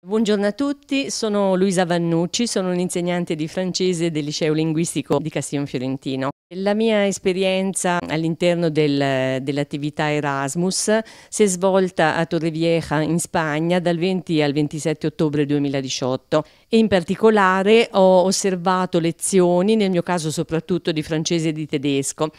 Buongiorno a tutti, sono Luisa Vannucci, sono un'insegnante di francese del liceo linguistico di Castiglion Fiorentino. La mia esperienza all'interno del, dell'attività Erasmus si è svolta a Torrevieja in Spagna dal 20 al 27 ottobre 2018 e in particolare ho osservato lezioni, nel mio caso soprattutto di francese e di tedesco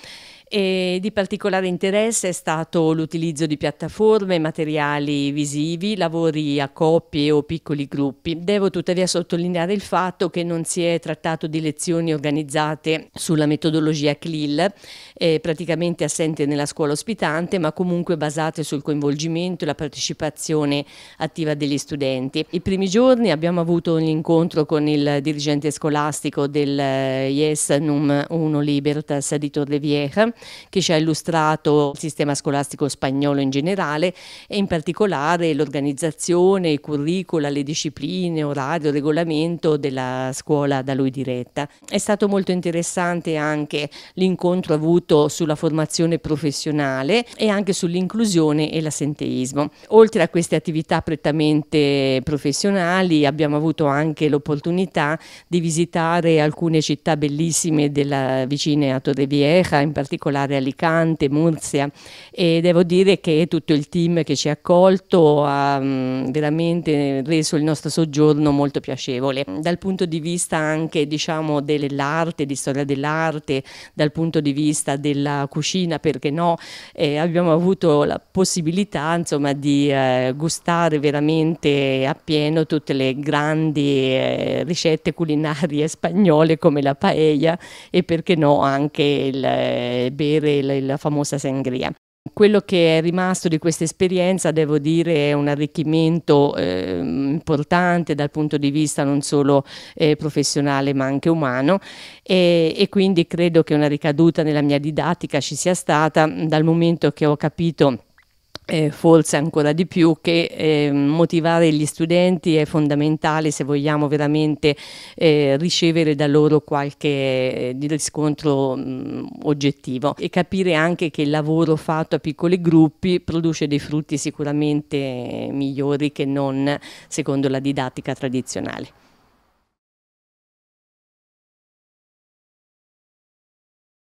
e di particolare interesse è stato l'utilizzo di piattaforme, materiali visivi, lavori a coppie o piccoli gruppi. Devo tuttavia sottolineare il fatto che non si è trattato di lezioni organizzate sulla metodologia CLIL, eh, praticamente assente nella scuola ospitante, ma comunque basate sul coinvolgimento e la partecipazione attiva degli studenti. I primi giorni abbiamo avuto un incontro con il dirigente scolastico del eh, IES NUM 1 Libertas di Torre Vieja che ci ha illustrato il sistema scolastico spagnolo in generale e in particolare l'organizzazione, i curricula, le discipline, orario, regolamento della scuola da lui diretta. È stato molto interessante anche l'incontro avuto sulla formazione professionale e anche sull'inclusione e l'assenteismo. Oltre a queste attività prettamente professionali abbiamo avuto anche l'opportunità di visitare alcune città bellissime della vicina Torre Vieja, in particolare particolare Alicante, Murcia e devo dire che tutto il team che ci ha accolto ha mm, veramente reso il nostro soggiorno molto piacevole. Dal punto di vista anche diciamo, dell'arte, di storia dell'arte, dal punto di vista della cucina, perché no, eh, abbiamo avuto la possibilità insomma, di eh, gustare veramente appieno tutte le grandi eh, ricette culinarie spagnole come la paella e perché no anche il eh, bere la, la famosa sangria. Quello che è rimasto di questa esperienza, devo dire, è un arricchimento eh, importante dal punto di vista non solo eh, professionale ma anche umano e, e quindi credo che una ricaduta nella mia didattica ci sia stata dal momento che ho capito eh, forse ancora di più che eh, motivare gli studenti è fondamentale se vogliamo veramente eh, ricevere da loro qualche eh, riscontro mh, mm, oggettivo e capire anche che il lavoro fatto a piccoli gruppi produce dei frutti sicuramente migliori che non secondo la didattica tradizionale.